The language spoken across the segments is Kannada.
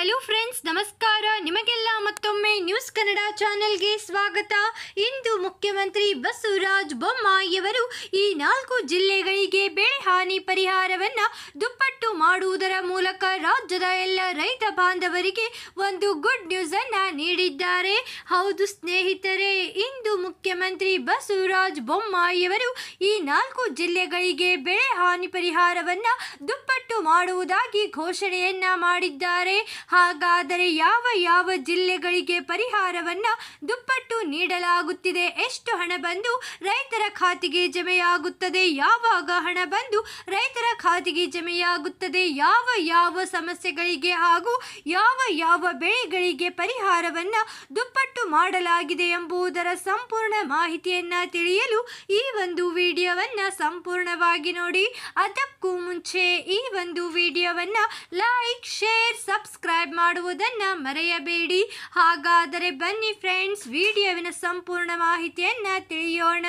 ಹಲೋ ಫ್ರೆಂಡ್ಸ್ ನಮಸ್ಕಾರ ನಿಮಗೆಲ್ಲ ಮತ್ತೊಮ್ಮೆ ನ್ಯೂಸ್ ಕನ್ನಡ ಚಾನೆಲ್ಗೆ ಸ್ವಾಗತ ಇಂದು ಮುಖ್ಯಮಂತ್ರಿ ಬಸವರಾಜ ಬೊಮ್ಮಾಯಿಯವರು ಈ ನಾಲ್ಕು ಜಿಲ್ಲೆಗಳಿಗೆ ಬೆಳೆ ಹಾನಿ ಪರಿಹಾರವನ್ನು ದುಪ್ಪಟ್ಟು ಮಾಡುವುದರ ಮೂಲಕ ರಾಜ್ಯದ ಎಲ್ಲ ರೈತ ಬಾಂಧವರಿಗೆ ಒಂದು ಗುಡ್ ನ್ಯೂಸನ್ನು ನೀಡಿದ್ದಾರೆ ಹೌದು ಸ್ನೇಹಿತರೆ ಇಂದು ಮುಖ್ಯಮಂತ್ರಿ ಬಸವರಾಜ ಬೊಮ್ಮಾಯಿಯವರು ಈ ನಾಲ್ಕು ಜಿಲ್ಲೆಗಳಿಗೆ ಬೆಳೆ ಹಾನಿ ಪರಿಹಾರವನ್ನು ದುಪ್ಪಟ್ಟು ಕಟ್ಟು ಮಾಡುವುದಾಗಿ ಘೋಷಣೆಯನ್ನ ಮಾಡಿದ್ದಾರೆ ಹಾಗಾದರೆ ಯಾವ ಯಾವ ಜಿಲ್ಲೆಗಳಿಗೆ ಪರಿಹಾರವನ್ನ ದುಪ್ಪಟ್ಟು ನೀಡಲಾಗುತ್ತಿದೆ ಎಷ್ಟು ಹಣ ಬಂದು ರೈತರ ಖಾತೆಗೆ ಜಮೆಯಾಗುತ್ತದೆ ಯಾವಾಗ ಹಣ ಬಂದು ರೈತರ ಖಾತೆಗೆ ಜಮೆಯಾಗುತ್ತದೆ ಯಾವ ಯಾವ ಸಮಸ್ಯೆಗಳಿಗೆ ಹಾಗೂ ಯಾವ ಯಾವ ಬೆಳೆಗಳಿಗೆ ಪರಿಹಾರವನ್ನ ದುಪ್ಪಟ್ಟು ಮಾಡಲಾಗಿದೆ ಎಂಬುದರ ಸಂಪೂರ್ಣ ಮಾಹಿತಿಯನ್ನ ತಿಳಿಯಲು ಈ ಒಂದು ವಿಡಿಯೋವನ್ನ ಸಂಪೂರ್ಣವಾಗಿ ನೋಡಿ ಅದಕ್ಕೂ ಮುಂಚೆ ಈ ಒಂದು ವಿಡಿಯೋವನ್ನು ಲೈಕ್ ಶೇರ್ ಸಬ್ಸ್ಕ್ರೈಬ್ ಮಾಡುವುದನ್ನು ಮರೆಯಬೇಡಿ ಹಾಗಾದರೆ ಬನ್ನಿ ಫ್ರೆಂಡ್ಸ್ ವಿಡಿಯೋವಿನ ಸಂಪೂರ್ಣ ಮಾಹಿತಿಯನ್ನು ತಿಳಿಯೋಣ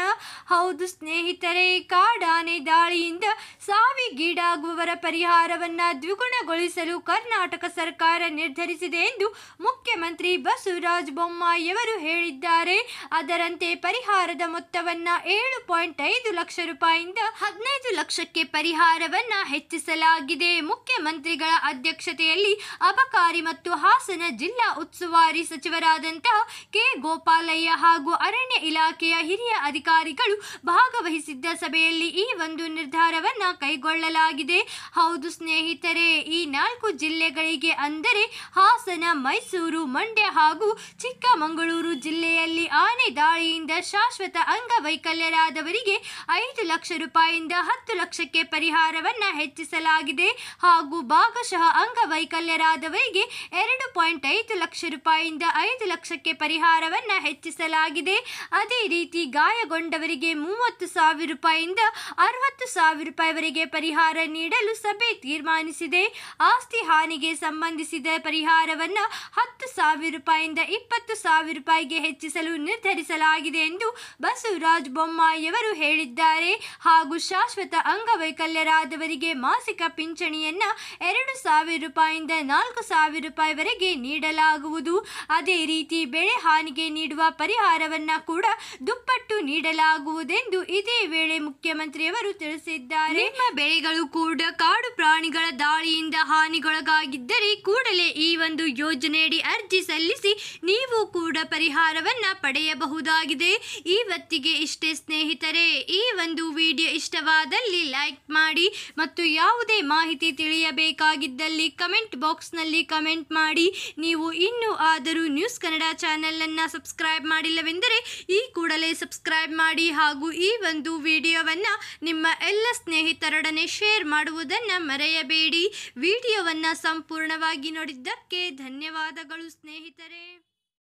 ಹೌದು ಸ್ನೇಹಿತರೆ ಕಾಡಾನೆ ದಾಳಿಯಿಂದ ಸಾವಿಗೀಡಾಗುವವರ ಪರಿಹಾರವನ್ನು ದ್ವಿಗುಣಗೊಳಿಸಲು ಕರ್ನಾಟಕ ಸರ್ಕಾರ ನಿರ್ಧರಿಸಿದೆ ಎಂದು ಮುಖ್ಯಮಂತ್ರಿ ಬಸವರಾಜ ಬೊಮ್ಮಾಯಿಯವರು ಹೇಳಿದ್ದಾರೆ ಅದರಂತೆ ಪರಿಹಾರದ ಮೊತ್ತವನ್ನು ಏಳು ಪಾಯಿಂಟ್ ಐದು ಲಕ್ಷ ರೂಪಾಯಿಯಿಂದ ಹದಿನೈದು ಲಕ್ಷಕ್ಕೆ ಪರಿಹಾರವನ್ನು ಹೆಚ್ಚಿಸಲಾಗಿದೆ ಆಗಿದೆ ಮುಖ್ಯಮಂತ್ರಿಗಳ ಅಧ್ಯಕ್ಷತೆಯಲ್ಲಿ ಅಬಕಾರಿ ಮತ್ತು ಹಾಸನ ಜಿಲ್ಲಾ ಉಸ್ತುವಾರಿ ಸಚಿವರಾದಂತಹ ಕೆ ಗೋಪಾಲಯ್ಯ ಹಾಗೂ ಅರಣ್ಯ ಇಲಾಖೆಯ ಹಿರಿಯ ಅಧಿಕಾರಿಗಳು ಭಾಗವಹಿಸಿದ್ದ ಸಭೆಯಲ್ಲಿ ಈ ಒಂದು ನಿರ್ಧಾರವನ್ನು ಕೈಗೊಳ್ಳಲಾಗಿದೆ ಹೌದು ಸ್ನೇಹಿತರೆ ಈ ನಾಲ್ಕು ಜಿಲ್ಲೆಗಳಿಗೆ ಅಂದರೆ ಹಾಸನ ಮೈಸೂರು ಮಂಡ್ಯ ಹಾಗೂ ಚಿಕ್ಕಮಗಳೂರು ಜಿಲ್ಲೆಯಲ್ಲಿ ಆನೆ ದಾಳಿಯಿಂದ ಶಾಶ್ವತ ಅಂಗವೈಕಲ್ಯರಾದವರಿಗೆ ಐದು ಲಕ್ಷ ರೂಪಾಯಿಯಿಂದ ಹತ್ತು ಲಕ್ಷಕ್ಕೆ ಪರಿಹಾರವನ್ನು ಹೆಚ್ಚಿಸಲಾಗಿದೆ ಆಗಿದೆ ಹಾಗೂ ಭಾಗಶಃ ಅಂಗವೈಕಲ್ಯರಾದವರಿಗೆ ಎರಡು ಪಾಯಿಂಟ್ ಐದು ಲಕ್ಷ ರೂಪಾಯಿಯಿಂದ ಐದು ಲಕ್ಷಕ್ಕೆ ಪರಿಹಾರವನ್ನು ಹೆಚ್ಚಿಸಲಾಗಿದೆ ಅದೇ ರೀತಿ ಗಾಯಗೊಂಡವರಿಗೆ ಮೂವತ್ತು ಸಾವಿರ ರೂಪಾಯಿಯಿಂದ ಅರವತ್ತು ಸಾವಿರ ರೂಪಾಯಿವರೆಗೆ ಪರಿಹಾರ ನೀಡಲು ಸಭೆ ತೀರ್ಮಾನಿಸಿದೆ ಆಸ್ತಿ ಹಾನಿಗೆ ಸಂಬಂಧಿಸಿದ ಪರಿಹಾರವನ್ನು ಹತ್ತು ಹತ್ತು ಸಾವಿರ ರೂಪಾಯಿಂದ ಇಪ್ಪತ್ತು ಸಾವಿರ ರೂಪಾಯಿಗೆ ಹೆಚ್ಚಿಸಲು ನಿರ್ಧರಿಸಲಾಗಿದೆ ಎಂದು ಬಸವರಾಜ್ ಬೊಮ್ಮಾಯಿಯವರು ಹೇಳಿದ್ದಾರೆ ಹಾಗೂ ಶಾಶ್ವತ ಅಂಗವೈಕಲ್ಯರಾದವರಿಗೆ ಮಾಸಿಕ ಪಿಂಚಣಿಯನ್ನು ಎರಡು ಸಾವಿರ ರೂಪಾಯಿಯಿಂದ ನಾಲ್ಕು ಸಾವಿರ ರೂಪಾಯಿವರೆಗೆ ನೀಡಲಾಗುವುದು ಅದೇ ರೀತಿ ಬೆಳೆ ಹಾನಿಗೆ ನೀಡುವ ಪರಿಹಾರವನ್ನು ಕೂಡ ದುಪ್ಪಟ್ಟು ನೀಡಲಾಗುವುದೆಂದು ಇದೇ ವೇಳೆ ಮುಖ್ಯಮಂತ್ರಿಯವರು ತಿಳಿಸಿದ್ದಾರೆ ನಿಮ್ಮ ಬೆಳೆಗಳು ಕೂಡ ಕಾಡು ಪ್ರಾಣಿಗಳ ದಾಳಿಯಿಂದ ಹಾನಿಗೊಳಗಾಗಿದ್ದರೆ ಕೂಡಲೇ ಈ ಒಂದು ಯೋಜನೆಯಡಿ ಅರ್ಜಿ ಸಲ್ಲಿಸಿ ನೀವು ಕೂಡ ಪರಿಹಾರವನ್ನು ಪಡೆಯಬಹುದಾಗಿದೆ ಇವತ್ತಿಗೆ ಇಷ್ಟೇ ಸ್ನೇಹಿತರೆ ಈ ಒಂದು ವಿಡಿಯೋ ಇಷ್ಟವಾದಲ್ಲಿ ಲೈಕ್ ಮಾಡಿ ಮತ್ತು ಯಾವುದೇ ಮಾಹಿತಿ ತಿಳಿಯಬೇಕಾಗಿದ್ದಲ್ಲಿ ಕಮೆಂಟ್ ಬಾಕ್ಸ್ನಲ್ಲಿ ಕಮೆಂಟ್ ಮಾಡಿ ನೀವು ಇನ್ನೂ ಆದರೂ ನ್ಯೂಸ್ ಕನ್ನಡ ಚಾನೆಲನ್ನು ಸಬ್ಸ್ಕ್ರೈಬ್ ಮಾಡಿಲ್ಲವೆಂದರೆ ಈ ಕೂಡಲೇ ಸಬ್ಸ್ಕ್ರೈಬ್ ಮಾಡಿ ಹಾಗೂ ಈ ಒಂದು ವಿಡಿಯೋವನ್ನು ನಿಮ್ಮ ಎಲ್ಲ ಸ್ನೇಹಿತರೊಡನೆ ಶೇರ್ ಮಾಡುವುದನ್ನು ಮರೆಯಬೇಡಿ ವಿಡಿಯೋವನ್ನು ಸಂಪೂರ್ಣವಾಗಿ ನೋಡಿದ್ದಕ್ಕೆ ಧನ್ಯವಾದಗಳು ಸ್ನೇಹಿತರೆ